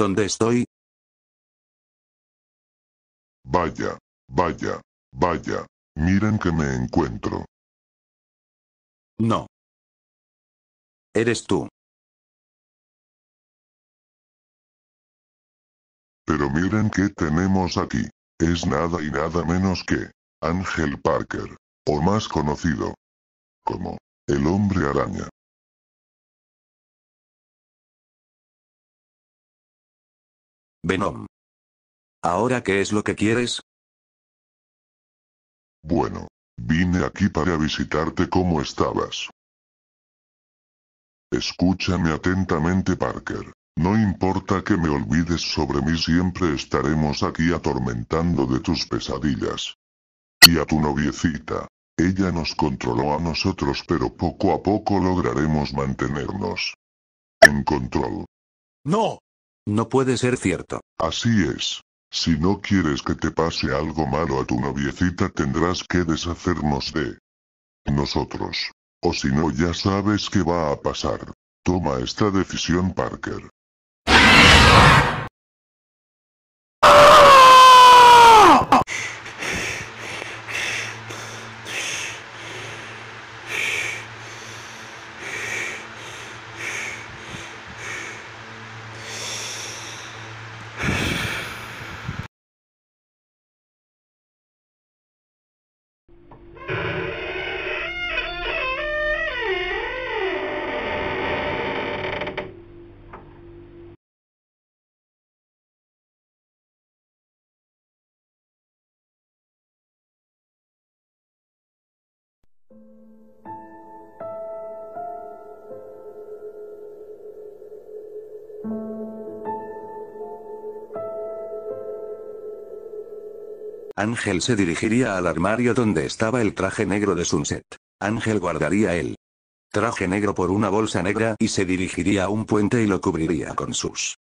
¿Dónde estoy? Vaya, vaya, vaya, miren que me encuentro. No. Eres tú. Pero miren qué tenemos aquí. Es nada y nada menos que Ángel Parker, o más conocido como el hombre araña. Venom. ¿Ahora qué es lo que quieres? Bueno. Vine aquí para visitarte como estabas. Escúchame atentamente, Parker. No importa que me olvides sobre mí, siempre estaremos aquí atormentando de tus pesadillas. Y a tu noviecita. Ella nos controló a nosotros, pero poco a poco lograremos mantenernos en control. No. No puede ser cierto. Así es. Si no quieres que te pase algo malo a tu noviecita tendrás que deshacernos de nosotros. O si no ya sabes qué va a pasar. Toma esta decisión Parker. you Ángel se dirigiría al armario donde estaba el traje negro de Sunset. Ángel guardaría el traje negro por una bolsa negra y se dirigiría a un puente y lo cubriría con sus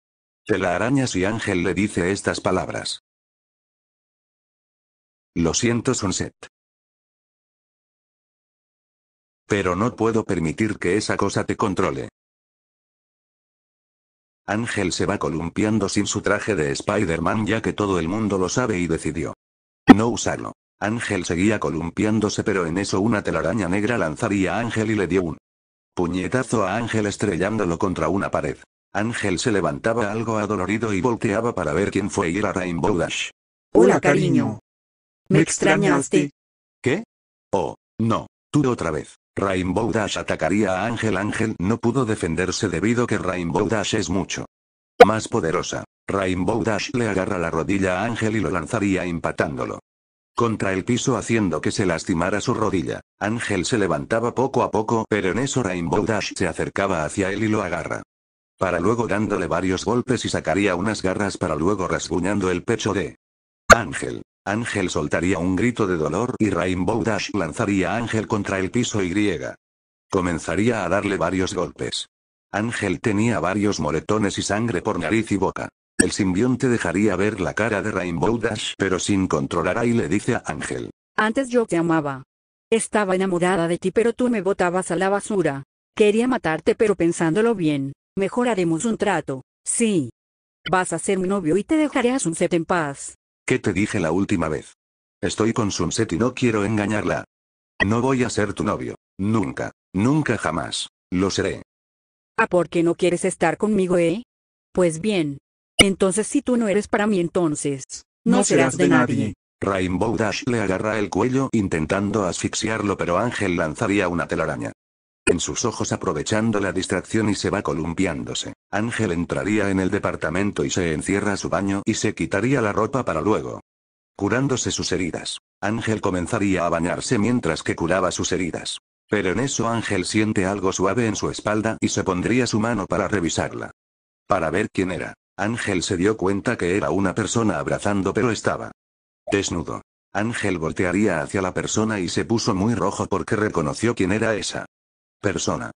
telarañas y Ángel le dice estas palabras. Lo siento Sunset. Pero no puedo permitir que esa cosa te controle. Ángel se va columpiando sin su traje de Spider-Man ya que todo el mundo lo sabe y decidió no usarlo. Ángel seguía columpiándose pero en eso una telaraña negra lanzaría a Ángel y le dio un puñetazo a Ángel estrellándolo contra una pared. Ángel se levantaba algo adolorido y volteaba para ver quién fue y era Rainbow Dash. Hola cariño. Me extrañaste. ¿Qué? Oh, no, tú otra vez. Rainbow Dash atacaría a Ángel. Ángel no pudo defenderse debido que Rainbow Dash es mucho más poderosa. Rainbow Dash le agarra la rodilla a Ángel y lo lanzaría empatándolo contra el piso haciendo que se lastimara su rodilla. Ángel se levantaba poco a poco, pero en eso Rainbow Dash se acercaba hacia él y lo agarra. Para luego dándole varios golpes y sacaría unas garras para luego rasguñando el pecho de Ángel. Ángel soltaría un grito de dolor y Rainbow Dash lanzaría a Ángel contra el piso y griega. Comenzaría a darle varios golpes. Ángel tenía varios moretones y sangre por nariz y boca. El simbionte dejaría ver la cara de Rainbow Dash pero sin controlar y le dice a Ángel. Antes yo te amaba. Estaba enamorada de ti pero tú me botabas a la basura. Quería matarte pero pensándolo bien, mejor haremos un trato, sí. Vas a ser mi novio y te dejaré a Sunset en paz. ¿Qué te dije la última vez? Estoy con Sunset y no quiero engañarla. No voy a ser tu novio. Nunca, nunca jamás, lo seré. ¿Ah, por qué no quieres estar conmigo, eh? Pues bien, entonces si tú no eres para mí entonces, no, serás, de nadie. nadie. Rainbow Dash le agarra el cuello intentando asfixiarlo pero Ángel lanzaría una telaraña. En sus ojos aprovechando la distracción y se va columpiándose. Ángel entraría en el departamento y se encierra a su baño y se quitaría la ropa para luego. Curándose sus heridas. Ángel comenzaría a bañarse mientras que curaba sus heridas. Pero en eso Ángel siente algo suave en su espalda y se pondría su mano para revisarla. Para ver quién era. Ángel se dio cuenta que era una persona abrazando pero estaba desnudo. Ángel voltearía hacia la persona y se puso muy rojo porque reconoció quién era esa persona.